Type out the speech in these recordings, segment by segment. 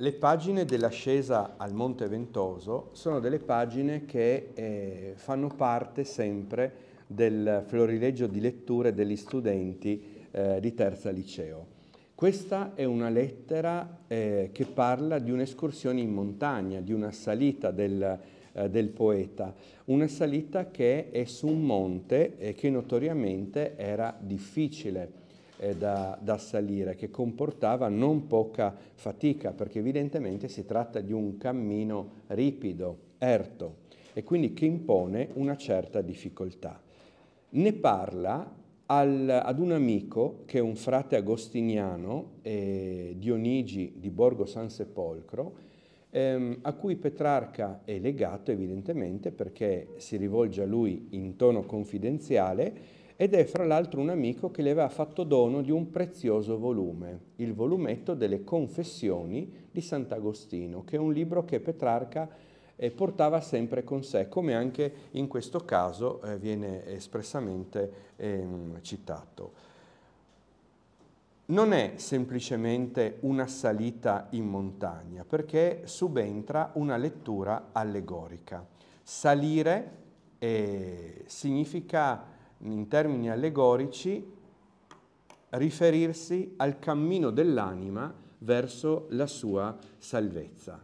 Le pagine dell'ascesa al Monte Ventoso sono delle pagine che eh, fanno parte sempre del florileggio di letture degli studenti eh, di terza liceo. Questa è una lettera eh, che parla di un'escursione in montagna, di una salita del, eh, del poeta, una salita che è su un monte eh, che notoriamente era difficile eh, da, da salire, che comportava non poca fatica, perché evidentemente si tratta di un cammino ripido, erto, e quindi che impone una certa difficoltà. Ne parla al, ad un amico che è un frate agostiniano, eh, Dionigi di Borgo San Sepolcro, ehm, a cui Petrarca è legato evidentemente perché si rivolge a lui in tono confidenziale ed è fra l'altro un amico che le aveva fatto dono di un prezioso volume, il volumetto delle Confessioni di Sant'Agostino, che è un libro che Petrarca eh, portava sempre con sé, come anche in questo caso eh, viene espressamente eh, citato. Non è semplicemente una salita in montagna, perché subentra una lettura allegorica. Salire eh, significa in termini allegorici, riferirsi al cammino dell'anima verso la sua salvezza.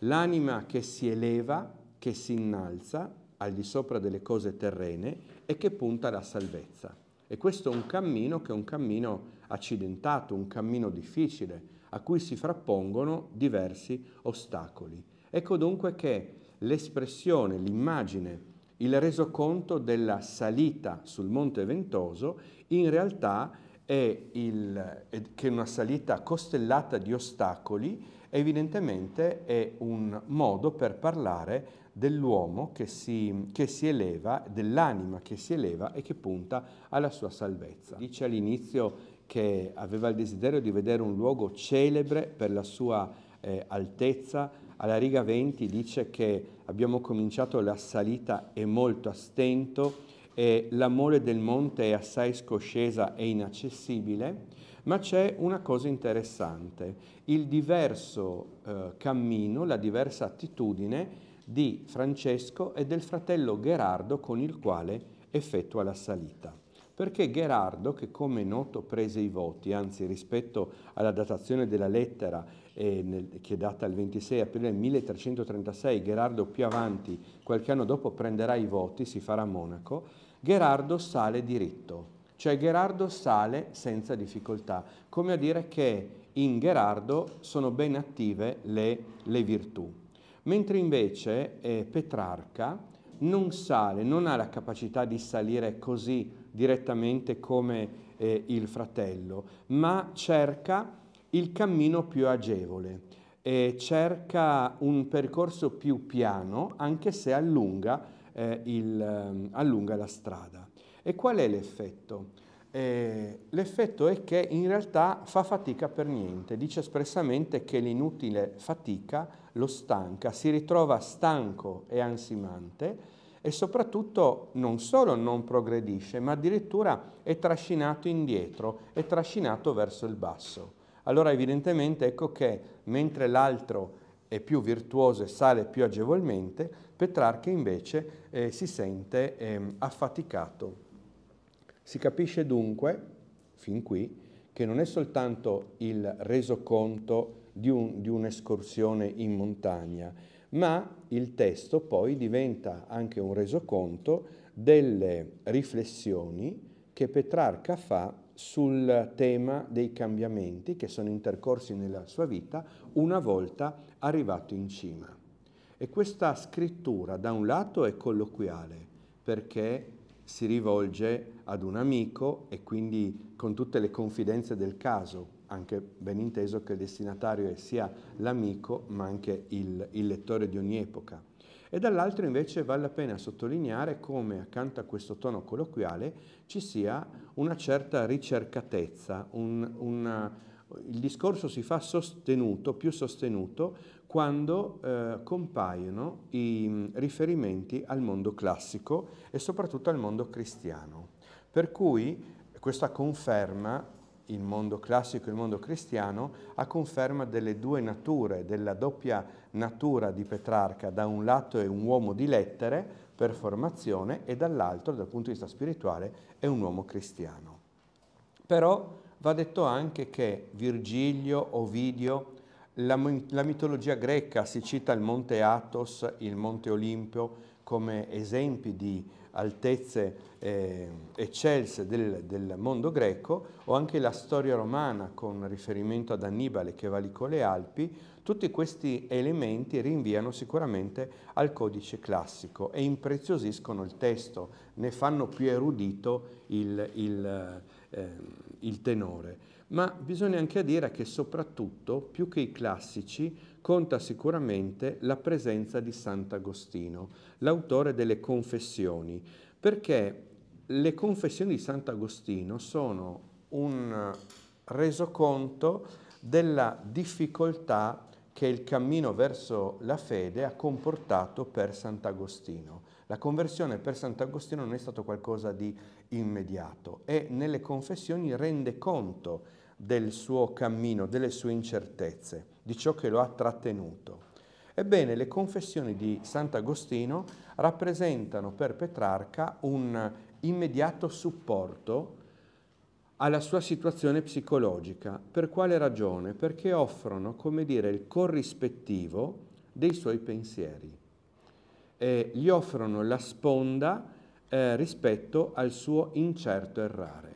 L'anima che si eleva, che si innalza al di sopra delle cose terrene e che punta alla salvezza. E questo è un cammino che è un cammino accidentato, un cammino difficile, a cui si frappongono diversi ostacoli. Ecco dunque che l'espressione, l'immagine il resoconto della salita sul Monte Ventoso in realtà è, il, è una salita costellata di ostacoli, evidentemente è un modo per parlare dell'uomo che si, che si eleva, dell'anima che si eleva e che punta alla sua salvezza. Dice all'inizio che aveva il desiderio di vedere un luogo celebre per la sua eh, altezza, alla riga 20 dice che abbiamo cominciato la salita e molto a stento, e la mole del monte è assai scoscesa e inaccessibile, ma c'è una cosa interessante, il diverso eh, cammino, la diversa attitudine di Francesco e del fratello Gherardo con il quale effettua la salita. Perché Gherardo, che come noto prese i voti, anzi rispetto alla datazione della lettera eh, che è data il 26 aprile 1336, Gerardo più avanti, qualche anno dopo, prenderà i voti, si farà monaco, Gerardo sale diritto, cioè Gerardo sale senza difficoltà, come a dire che in Gerardo sono ben attive le, le virtù. Mentre invece eh, Petrarca non sale, non ha la capacità di salire così direttamente come eh, il fratello, ma cerca il cammino più agevole, e cerca un percorso più piano anche se allunga, eh, il, ehm, allunga la strada. E qual è l'effetto? Eh, l'effetto è che in realtà fa fatica per niente, dice espressamente che l'inutile fatica lo stanca, si ritrova stanco e ansimante e soprattutto non solo non progredisce, ma addirittura è trascinato indietro, è trascinato verso il basso allora evidentemente ecco che mentre l'altro è più virtuoso e sale più agevolmente, Petrarca invece eh, si sente eh, affaticato. Si capisce dunque, fin qui, che non è soltanto il resoconto di, un, di un'escursione in montagna, ma il testo poi diventa anche un resoconto delle riflessioni che Petrarca fa sul tema dei cambiamenti che sono intercorsi nella sua vita una volta arrivato in cima. E questa scrittura da un lato è colloquiale perché si rivolge ad un amico e quindi con tutte le confidenze del caso, anche ben inteso che il destinatario è sia l'amico ma anche il, il lettore di ogni epoca e dall'altro invece vale la pena sottolineare come accanto a questo tono colloquiale ci sia una certa ricercatezza, un, una, il discorso si fa sostenuto, più sostenuto, quando eh, compaiono i mm, riferimenti al mondo classico e soprattutto al mondo cristiano. Per cui questa conferma il mondo classico e il mondo cristiano, a conferma delle due nature, della doppia natura di Petrarca. Da un lato è un uomo di lettere per formazione e dall'altro, dal punto di vista spirituale, è un uomo cristiano. Però va detto anche che Virgilio, Ovidio, la, la mitologia greca si cita il monte Athos, il monte Olimpio, come esempi di altezze eh, eccelse del, del, mondo greco, o anche la storia romana con riferimento ad Annibale che valicò le Alpi, tutti questi elementi rinviano sicuramente al codice classico e impreziosiscono il testo, ne fanno più erudito il, il eh, il tenore, ma bisogna anche dire che soprattutto, più che i classici, conta sicuramente la presenza di Sant'Agostino, l'autore delle confessioni, perché le confessioni di Sant'Agostino sono un resoconto della difficoltà che il cammino verso la fede ha comportato per Sant'Agostino. La conversione per Sant'Agostino non è stato qualcosa di immediato e nelle confessioni rende conto del suo cammino, delle sue incertezze, di ciò che lo ha trattenuto. Ebbene, le confessioni di Sant'Agostino rappresentano per Petrarca un immediato supporto alla sua situazione psicologica. Per quale ragione? Perché offrono, come dire, il corrispettivo dei suoi pensieri eh, gli offrono la sponda eh, rispetto al suo incerto errare.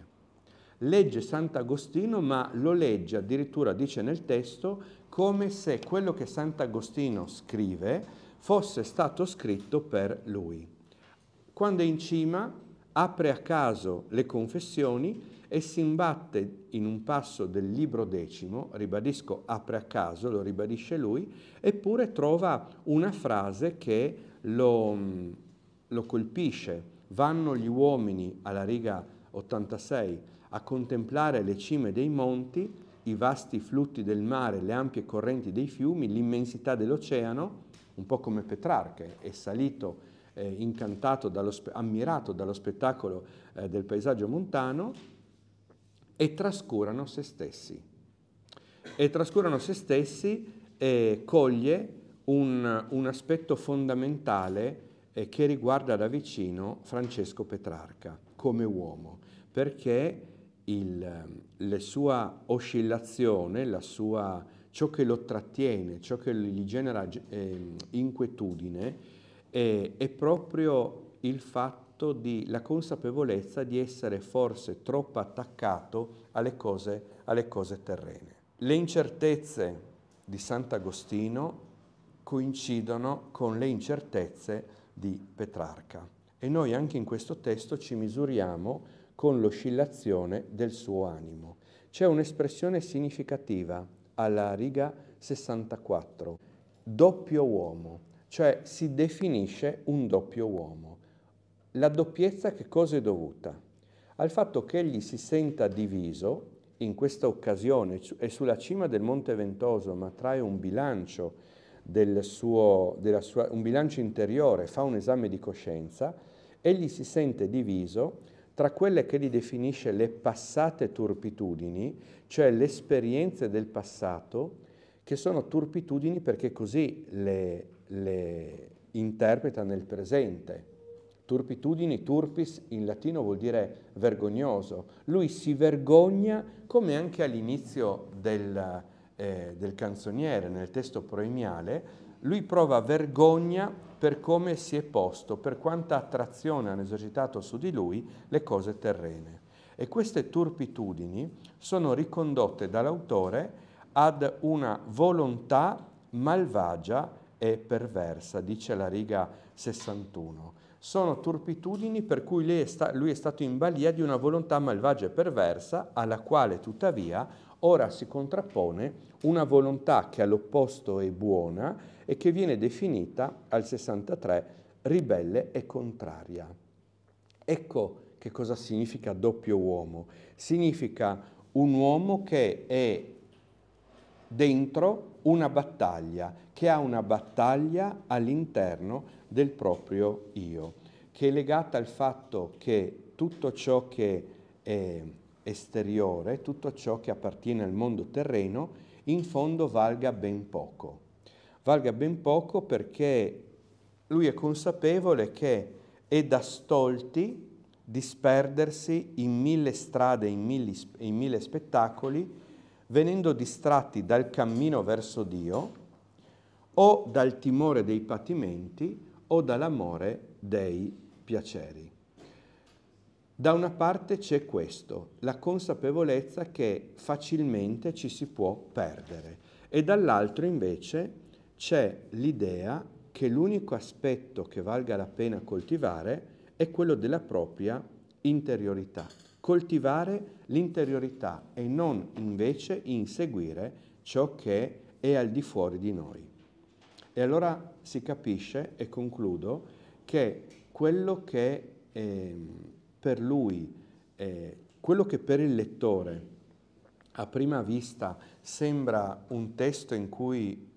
Legge Sant'Agostino, ma lo legge addirittura, dice nel testo, come se quello che Sant'Agostino scrive fosse stato scritto per lui. Quando è in cima, apre a caso le confessioni e si imbatte in un passo del libro decimo, ribadisco apre a caso, lo ribadisce lui, eppure trova una frase che lo, mm, lo colpisce. Vanno gli uomini alla riga 86 a contemplare le cime dei monti, i vasti flutti del mare, le ampie correnti dei fiumi, l'immensità dell'oceano, un po' come Petrarca è salito eh, incantato, dallo, ammirato dallo spettacolo eh, del paesaggio montano, e trascurano se stessi. E trascurano se stessi e coglie un, un aspetto fondamentale eh, che riguarda da vicino Francesco Petrarca come uomo, perché il, la sua oscillazione, la sua, ciò che lo trattiene, ciò che gli genera eh, inquietudine, eh, è proprio il fatto di la consapevolezza di essere forse troppo attaccato alle cose, alle cose terrene. Le incertezze di Sant'Agostino coincidono con le incertezze di Petrarca. E noi anche in questo testo ci misuriamo con l'oscillazione del suo animo. C'è un'espressione significativa alla riga 64, doppio uomo, cioè si definisce un doppio uomo. La doppiezza che cosa è dovuta? Al fatto che egli si senta diviso in questa occasione, è sulla cima del Monte Ventoso, ma trae un bilancio del suo, sua, un bilancio interiore, fa un esame di coscienza, egli si sente diviso tra quelle che li definisce le passate turpitudini, cioè le esperienze del passato, che sono turpitudini perché così le, le interpreta nel presente. Turpitudini, turpis in latino vuol dire vergognoso. Lui si vergogna come anche all'inizio del, eh, del canzoniere nel testo proemiale, lui prova vergogna per come si è posto, per quanta attrazione hanno esercitato su di lui le cose terrene. E queste turpitudini sono ricondotte dall'autore ad una volontà malvagia e perversa, dice la riga 61 sono turpitudini per cui lui è, sta- lui è stato in balia di una volontà malvagia e perversa, alla quale tuttavia ora si contrappone una volontà che all'opposto è buona e che viene definita al 63 ribelle e contraria. Ecco che cosa significa doppio uomo. Significa un uomo che è dentro una battaglia, che ha una battaglia all'interno del proprio io, che è legata al fatto che tutto ciò che è esteriore, tutto ciò che appartiene al mondo terreno, in fondo valga ben poco. Valga ben poco perché lui è consapevole che è da stolti disperdersi in mille strade, in mille, in mille spettacoli, venendo distratti dal cammino verso Dio o dal timore dei patimenti o dall'amore dei piaceri. Da una parte c'è questo, la consapevolezza che facilmente ci si può perdere e dall'altro invece c'è l'idea che l'unico aspetto che valga la pena coltivare è quello della propria interiorità, coltivare l'interiorità e non invece inseguire ciò che è al di fuori di noi. E allora si capisce, e concludo, che quello che eh, per lui, eh, quello che per il lettore a prima vista sembra un testo in cui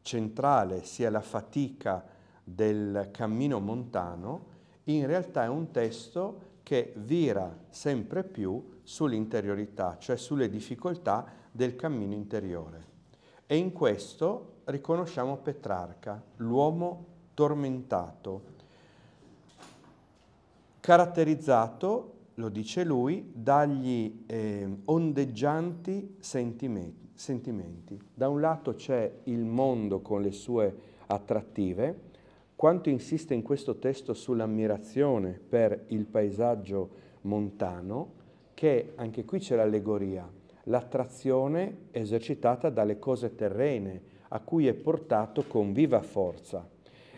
centrale sia la fatica del cammino montano, in realtà è un testo che vira sempre più sull'interiorità, cioè sulle difficoltà del cammino interiore. E in questo riconosciamo Petrarca, l'uomo tormentato, caratterizzato, lo dice lui, dagli eh, ondeggianti sentimenti, sentimenti. Da un lato c'è il mondo con le sue attrattive, quanto insiste in questo testo sull'ammirazione per il paesaggio montano, che anche qui c'è l'allegoria, l'attrazione esercitata dalle cose terrene, a cui è portato con viva forza.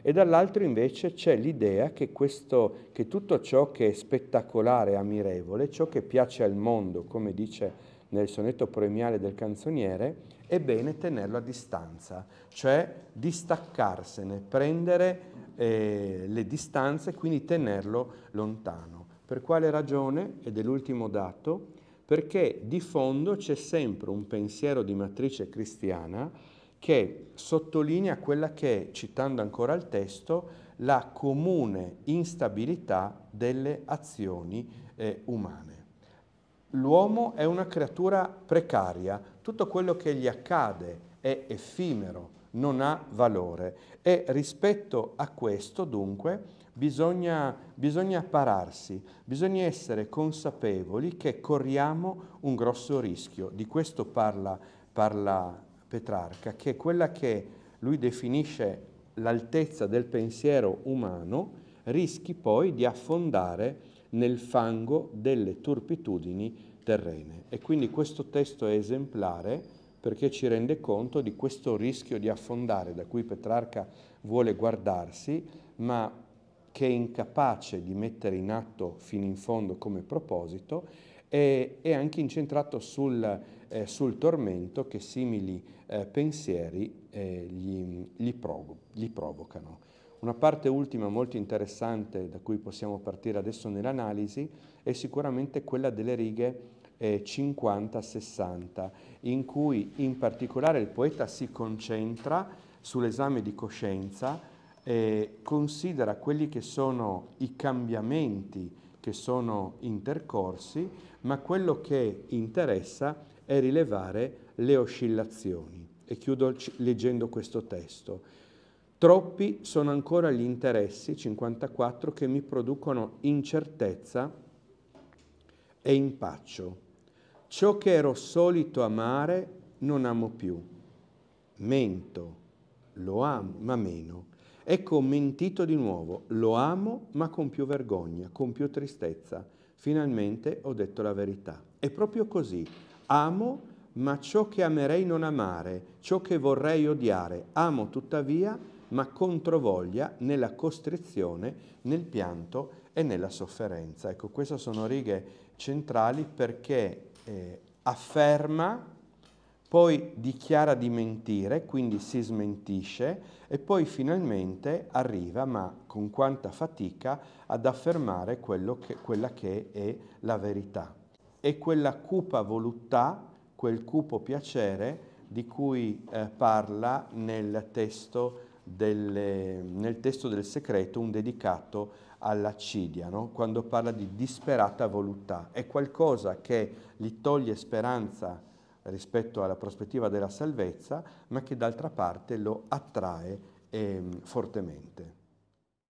E dall'altro invece c'è l'idea che, questo, che tutto ciò che è spettacolare, ammirevole, ciò che piace al mondo, come dice nel sonetto premiale del canzoniere, è bene tenerlo a distanza, cioè distaccarsene, prendere eh, le distanze, e quindi tenerlo lontano. Per quale ragione? Ed è l'ultimo dato, perché di fondo c'è sempre un pensiero di matrice cristiana che sottolinea quella che, citando ancora il testo, la comune instabilità delle azioni eh, umane. L'uomo è una creatura precaria, tutto quello che gli accade è effimero, non ha valore e rispetto a questo dunque bisogna, bisogna pararsi, bisogna essere consapevoli che corriamo un grosso rischio, di questo parla, parla Petrarca, che è quella che lui definisce l'altezza del pensiero umano, rischi poi di affondare nel fango delle turpitudini terrene. E quindi questo testo è esemplare perché ci rende conto di questo rischio di affondare da cui Petrarca vuole guardarsi, ma che è incapace di mettere in atto fino in fondo come proposito, e, è anche incentrato sul, eh, sul, tormento che simili eh, pensieri eh, gli, gli, provo gli provocano. Una parte ultima molto interessante da cui possiamo partire adesso nell'analisi è sicuramente quella delle righe 50-60, in cui in particolare il poeta si concentra sull'esame di coscienza, eh, considera quelli che sono i cambiamenti che sono intercorsi, ma quello che interessa è rilevare le oscillazioni. E chiudo leggendo questo testo. Troppi sono ancora gli interessi, 54, che mi producono incertezza e impaccio. Ciò che ero solito amare non amo più. Mento, lo amo, ma meno. Ecco mentito di nuovo, lo amo ma con più vergogna, con più tristezza. Finalmente ho detto la verità. È proprio così. Amo ma ciò che amerei non amare, ciò che vorrei odiare, amo tuttavia ma controvoglia nella costrizione, nel pianto e nella sofferenza. Ecco, queste sono righe centrali perché eh, afferma, poi dichiara di mentire, quindi si smentisce e poi finalmente arriva, ma con quanta fatica, ad affermare che, quella che è la verità. E quella cupa voluttà, quel cupo piacere di cui eh, parla nel testo delle, nel testo del segreto un dedicato all'accidia, no? quando parla di disperata voluttà. È qualcosa che gli toglie speranza rispetto alla prospettiva della salvezza, ma che d'altra parte lo attrae eh, fortemente.